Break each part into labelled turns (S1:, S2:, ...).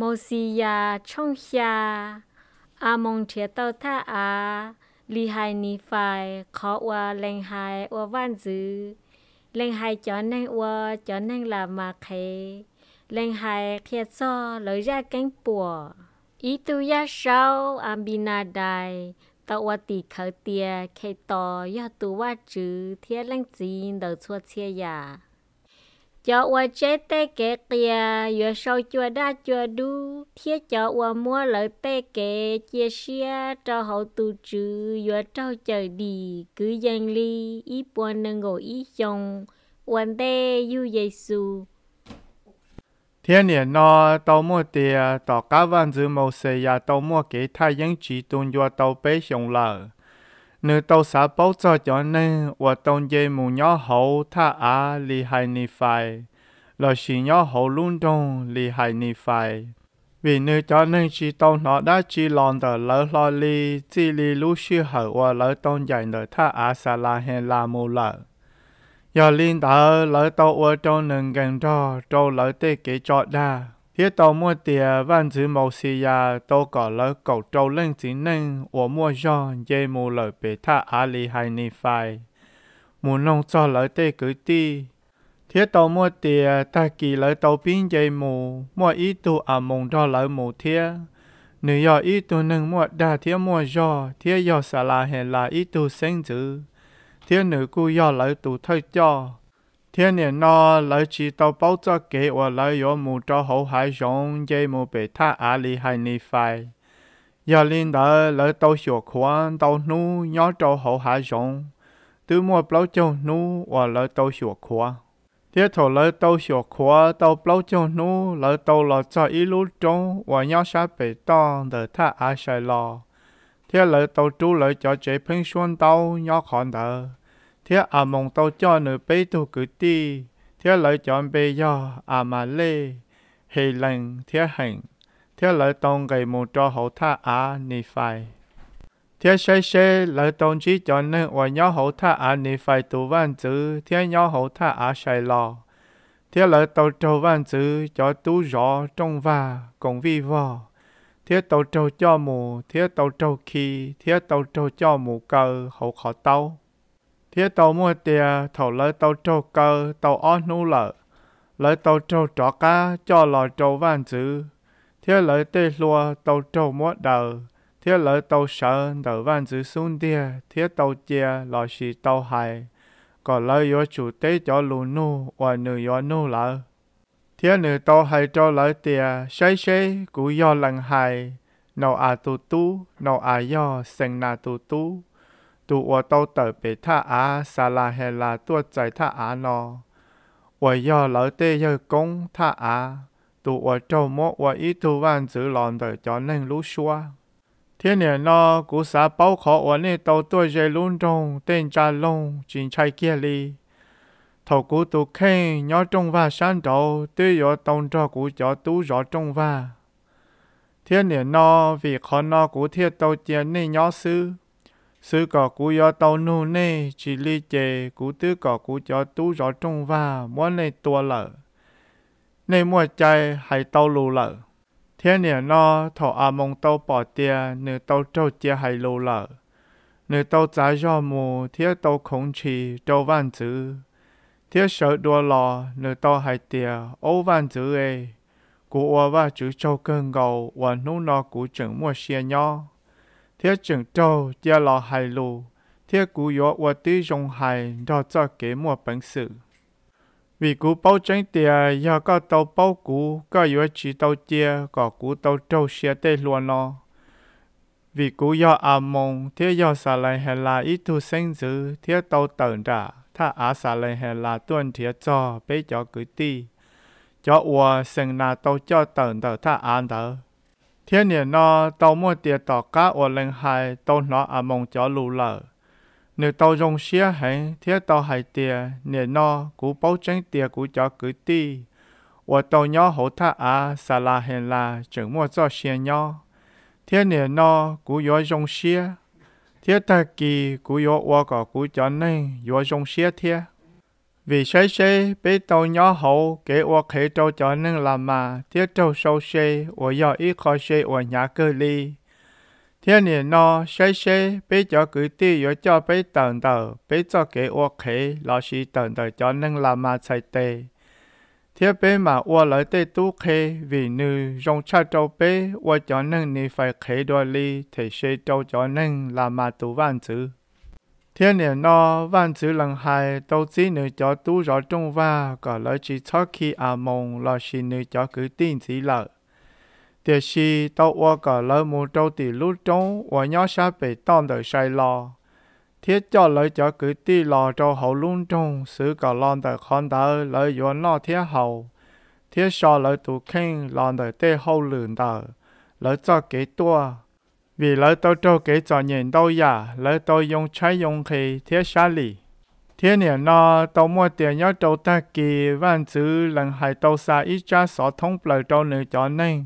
S1: mô si ya trong xia a mong chia tao tha a li hai ni phai khó wa leng hai wa van dư leng hai cho nang wa cho nang là ma khay leng hai khia so lo ra cánh bùa ý tu ya sao ambina dai tao wa ti khởi tia khay to ya tu wa chữ thiên leng chín đầu chua chia ya cho qua chế tê kệ kìa vừa sau chùa đa chùa đu thiết cho qua mua lợi tê kệ chia xia cho hậu tù trừ vừa trao chờ đi cứ gian ly ý buồn nâng ngồi ý chồng quan tê yu dây su thiên nhiên nó tàu mua tiền tàu cá văn dư màu xì và tàu mua kế thai dân chỉ tuần cho tàu bế xong lờ nếu tàu xã bảo cho cho nên và tàu dây mù nhỏ hậu tha à, li hai ni phải. là chỉ nhỏ hậu luôn trong li hai ni phải. vì nếu cho nên chỉ tàu nó đã chỉ lòn tờ lỡ lo li chỉ li lú sư hở và lỡ tàu dạy nở tha à xa la hẹn la mù lỡ giờ liên tờ lỡ tàu ở trong nâng gần cho trâu lỡ tê kế cho đa hiện tàu mua tiền vẫn chữ một xì ya tàu có lỡ cầu trâu lên chỉ nên của mua do dê mù lỡ bị tha á lì hay ni phai muốn nông cho lỡ tê cử đi thiết tàu mua tiền ta kỳ lỡ tàu pin dê mù mua ít tu à mùng đo lỡ một thiết nếu do ít tu nâng mua đa thiết mua do thiết do xả là hẹn là ít tu sinh chữ thiết nữ cu do lỡ tu thôi cho 天年呢，来去到包着给我来有木着好海熊，这木被他阿里海你快。要领导来到小宽到努要着好海熊，对莫包就努我来到小宽。tiếp theo lấy tàu sửa khóa tàu bao cho nô lấy tàu là cho ít lúc trong và nhau sát bể to để tha ai sai lo theo lấy tàu chú lấy cho chế phân xuân tàu nhau khó đỡ thế à mong tao cho nữ bê tu cử ti thế lời chọn bê do à mà lê hề lần thế hành thế lời tông gầy mù cho hậu tha à ni phai thế xe xe lời tông chỉ cho nên và nhau hậu tha à ni phai tu văn chữ thế nhau hậu tha à sai lò thế lời tàu trâu văn chữ cho tu rõ trong và cùng vi vò thế tàu trâu cho mù thế tàu trâu khi thế tàu trâu cho mù cờ hậu khó tàu thế tàu mua tiền thầu lấy tàu trâu cơ tàu ó nu lợ lấy tàu trâu trọ cá cho lò trâu văn dữ thế lấy tê lùa tàu trâu mua đầu thế lấy tàu sợ đầu văn dữ xuống địa thế tàu chia lò xì tàu hài còn lấy yo chủ tế cho lù nu và nữ yo nu lợ thế nữ tàu hài cho lấy tiền xây xây cú yo lần hài nào à tu tu nào à yo sinh na tu tu ตัวอวโตเตอเปท่าอาซาลาเฮลาตัวใจท่าอานอ我要老爹要供他啊！读我周末我一读万字郎的叫能如说。天年咯，古啥包考我呢都对热隆中等家隆进菜街里。头古读看鸟中哇山头，对药东着古叫都热中哇。天年咯，为看那古天都见你鸟事。sư cỏ cú yo tàu nu nê chỉ li chè cú tứ cỏ cú cho tú rõ trung và muốn này tua lợ này mua chạy hay tàu lù lợ thiên niệm nó thọ à mong tàu bỏ tia nửa tàu trâu chia hay lù lợ nửa tàu giá do mù thiết tàu khống trì trâu văn chữ thiết sợ đua lò nửa tàu hay tia ô văn chữ ê cú ô và chữ trâu cơn gầu và nung nó cú trưởng mua xe nhau thế trận trâu chia lò hài lù, thế cú yếu và tí dùng hài đo cho kế mua bánh sự. Vì cú bao tránh tìa, do có tàu bao cú, có yếu chỉ tàu chia, có cú tàu trâu xe tê luôn lo. Vì cú do à mong thế do xả lại hè là ít thu sinh dữ, thế tàu tẩn ra, tha á xả lại hè là tuân thế cho, bế cho cứ ti. Cho ua sinh na tàu cho tẩn tờ tha an tờ thiên nhiên nó tàu mua tiền tỏ cá ở lên hai tàu nó à mong cho lù lờ nếu tàu dùng xe hành thiết tàu hai tiền nên nó cũng bảo tránh tiền cũng cho cứ ti ở tàu nhỏ hậu tha à xà la hèn là chẳng mua cho xe nhỏ thiên nhiên nó cũng dùng xe thiết ta kỳ cũng có ở cả cho nên dùng xe thiết vì sai sai bé tàu nhỏ hậu kế ô khế trâu cho nên làm mà thiết trâu sâu sai ô do ít khó sai ô nhà cơ ly thiên niên nó sai sai bé cho cứ ti yo cho bé tần tờ bé cho kế ô khế lo sĩ tần tờ cho nên làm mà chạy tê thiết bé mà ô lấy tê tú khế vì nữ rong cha trâu bé ô cho nên ni phải khế đôi ly thì sẽ trâu cho nên làm mà tu văn chữ thiên niệm no văn chữ lần hai tàu chỉ nữ cho tú trung va có lời chỉ cho khi à mong là chỉ nữ cho cứ tin chỉ lợi tiệt sĩ có lời mù trâu tỷ lũ trống và nhỏ xa bị tông đời sai lo thiết cho lời cho cứ ti lo trâu hậu luôn trông sự có lon con đời lời yuan lo thiết hậu thiết so lời tụ khen lon đời tê hậu lường đời lời cho kế tua vì lỡ tôi trâu kế cho nhìn đâu giả, lỡ tôi dùng trái dùng khi thiết xa lì. Thế niên nọ, tôi mua tiền nhớ trâu ta kỳ văn chữ lần hai tôi xa ít cha sọ thông lời trâu nữ cho nên.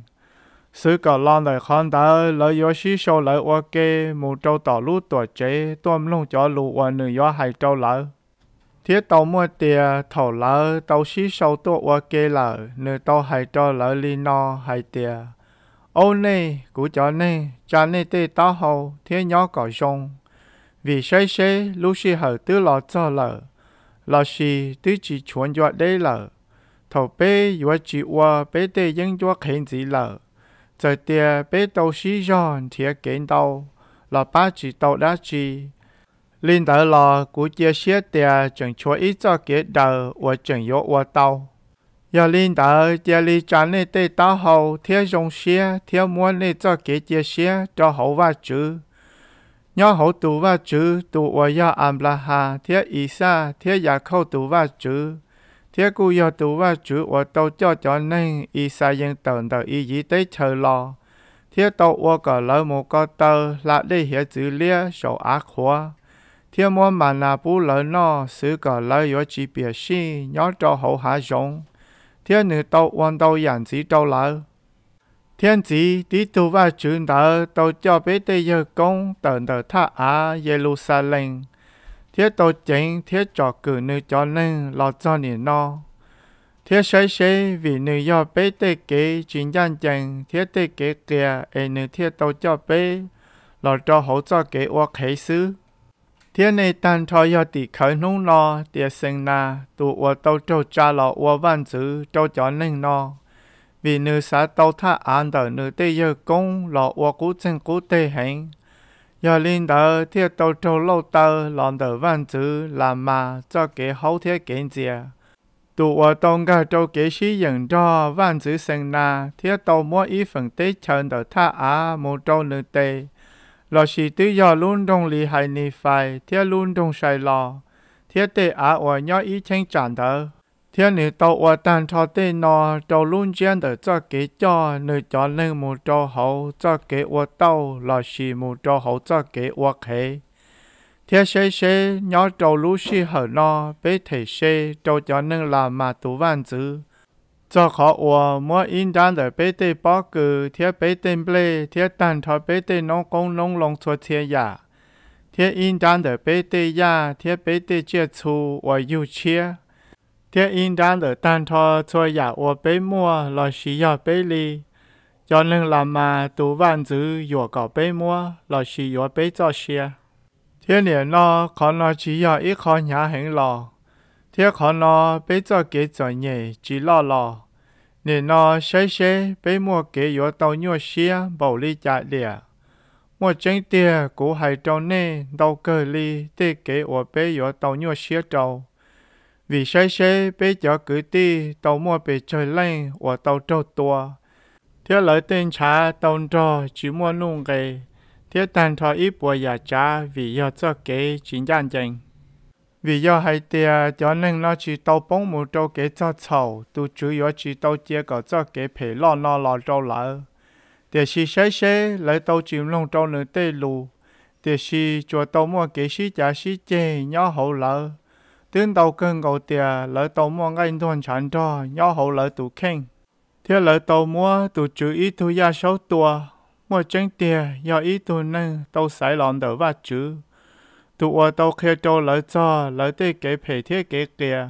S1: Sư cỏ lon lời khăn đỡ, lỡ yếu xí sâu lỡ ô kê, mù trâu tỏ lũ tuổi chế, tôi lông cho lũ ô nữ yếu hai trâu lỡ. Thế tôi mua tiền thầu lỡ, tôi xí sâu tôi ô kê lỡ, nữ tôi hai trâu lỡ li no hai tiền ô nê cụ cho nê cha nê tê tá hầu thế nhỏ cỏ sông vì say say lúc si hở tứ lọ cho lở lọ si tứ chỉ chuẩn cho đây lở thầu bê yếu chỉ qua bê tê dân cho khen gì lở giờ tia bê tàu si giòn thì kiến tàu lọ ba chỉ tàu đã chỉ linh đỡ lọ cụ chia xe tia chẳng cho ít cho kế đờ và chẳng yếu qua tàu 要领导家里站的得打好，贴中些，贴满的则结结些，做好万住，让好读万住，读我也安不下。贴一沙，贴牙口读万住，贴骨要读万住，我都教教恁，一沙应等到一一对抽牢，贴到我个老母个头，拉力鞋子咧小阿火，贴满满那不冷咯，是个老有治病些，让做好还想。天你到，看到样子到流。天子，你做不转头，都叫别的一公等的他啊耶路生灵。天都静，天着急，你叫你老叫你呢？天谁谁为你要别的给金等的天阿给给，生你天都静，听老急，好叫给我开你 tan khởi nung sinh nên vì nữ xã tàu tha an đờ nữ tê yêu công lọ wo cú chân cú tê hành. Giờ linh đờ thiết tàu trâu lâu tờ lòn đờ văn chữ làm mà cho kế hậu thế kiến dìa. Tụ wo tông gà trâu kế sĩ dừng cho văn chữ sinh na thiết tàu mua y phần tê chân đờ tha á mô trâu nữ tê lo chỉ tự do luôn đông lý hay ni phải thiết luôn đông sai lo thiết tế á ở nhỏ ý chênh chẳng đỡ thiết nữ tàu ở tàn thọ tế nó tàu luôn chiến đỡ cho kế cho nữ cho lên mu cho hậu cho kế ở tàu lo chỉ một cho hậu cho kế ở khế thiết sẽ sẽ nhỏ tàu lũ sĩ hở nó bế thể sẽ tàu cho nên là mà tu văn dữ cho khó ủa mua in đan để bê tê bó cử thiết bê tê bê thiết đàn thọ bê tê nông công nông lòng cho thiết giả thiết in đan để bê tê giả thiết bê tê chia chu và yêu chia thiết in đan để đàn thọ cho giả ủa bê mua lo xí giả bê li cho nên là mà tú vạn dữ dùa cỏ bê mua lo xí dùa bê cho xia thiết liền lo khó lo chỉ giả ít khó nhá hình lo thiệt khó nó bây giờ kế giờ nhẹ chỉ lo lo nên nó sẽ sẽ bây mua kế yếu tàu nhua xia bảo lý chạy lìa mua chân tia cũ hai trâu nê đầu cơ ly tê kế ở bây yếu tàu nhua xia trâu vì sẽ sẽ bây giờ cứ ti tàu mua bị trời lên ở tàu trâu tua thiệt lợi tên cha tàu trò chỉ mua nung gầy thiệt tàn thọ ít bùa giả cha vì giờ cho kế chính gian chành vì do hai tia cho nên nó chỉ tàu bóng một trâu kế cho sầu tu chủ yếu chỉ tàu chia có cho kế phê lo lo lo trâu lỡ tia si sấy sấy lấy tàu chìm lông trâu nửa tê lù tia si chùa tàu mua kế si chả si chê nhỏ hậu lỡ tướng tàu cơn cầu tia lỡ tàu mua ngay thuần sản cho nhỏ hậu lỡ tụ khen tia lỡ tàu mua tụ chủ ý thu gia sáu tua mua chân tia do ý tu nâng tàu sải lọn đỡ và chữ tụa tàu kia cho lỡ cho lỡ tê kế phê thiết kế kìa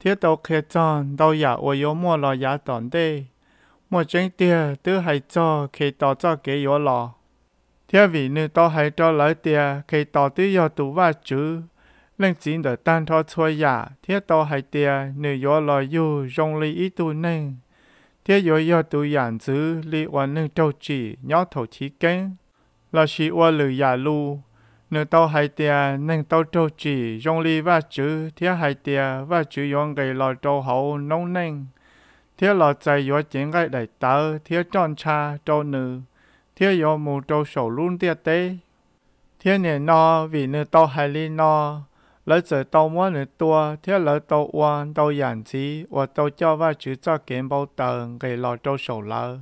S1: thiết tàu kia chọn tàu nhà ô yếu mua lò nhà tòn đi. Mua chân tia tư hay cho khi tàu cho kế yếu lò thiết vị nữ tàu hay cho lỡ tia khi tàu tư yếu tụ và chữ lên chín được tan thọ chui giả dạ, thiết tàu hay tia nữ yếu lò yêu rong lý ít tụ nâng thiết yếu yếu tụ giản dạ chữ lý oan nâng trâu chỉ nhỏ thầu chỉ kênh là sĩ oan lử nhà dạ lưu nếu tao hai tia nên tao trâu chỉ dùng li và chữ thiết hay tia và chữ dùng gây lò trâu hậu nông neng thiết lò chạy yếu chiến gây đại tớ thiết tròn cha trâu nữ thiết yếu mù trâu sổ luôn tia tế thiết nè no vì nữ tao hai li no lỡ giờ tao muốn nữ tua thiết lỡ tao uan tao giản chỉ và tao cho và chữ cho kiến bao tờ gây lò trâu sổ lỡ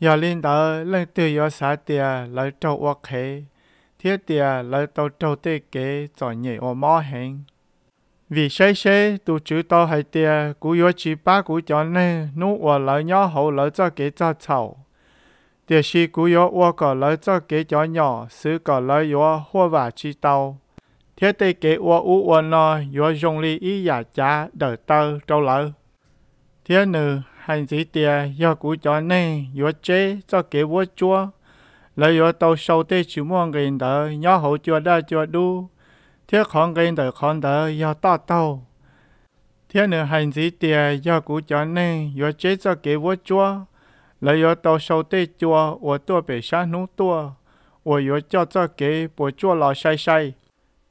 S1: giờ linh tớ lên từ yếu xá tia lỡ trâu uắc thiết địa lại tàu trâu tê kế cho nhảy ô mò hẹn. Vì xây xây, tụ chú tàu hay tìa, cú yếu chí ba cú cho nê, nụ ô lỡ nhỏ hậu lỡ cho kế cho chậu. Tìa xì cú yếu ô có lợi cho kế cho nhỏ, sứ có lợi yếu hô vả chi tàu. Thiết tê kế ô ú ô nò, yếu dùng lý ý giả chá đỡ tàu trâu lỡ. Thiết nữ, hành dĩ tìa, yếu cú cho nê, yếu chế cho kế vô chúa lấy yo tàu sâu tê chịu muôn cái đó nhớ hậu chưa đã chưa đủ thiết con cái đó con đó yo ta tàu thiết nữa hành gì tiền yo cú cho nên yo chết cho kế vô chúa lấy yo tàu sâu tê chúa 我ตัว北山奴ตัว我有叫这给不做老晒晒。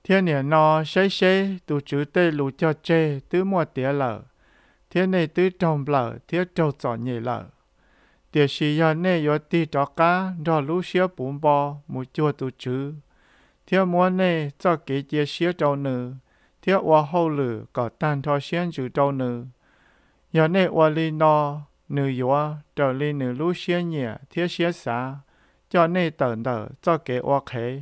S1: 天年呢，谁谁都只对路叫这都没得了，天内都中不了，天就找你了。địa sĩ ya nè yo ti cho cá cho lũ xía bún bò mù chua tu chứ theo mua nè cho kế địa xía trâu nữ theo hoa hậu lử có tan cho xiên chữ trâu nữ ya nè hoa li no nữ yo trở li nữ lũ xía nhẹ theo xía xá cho nè tận tờ cho kỹ hoa khế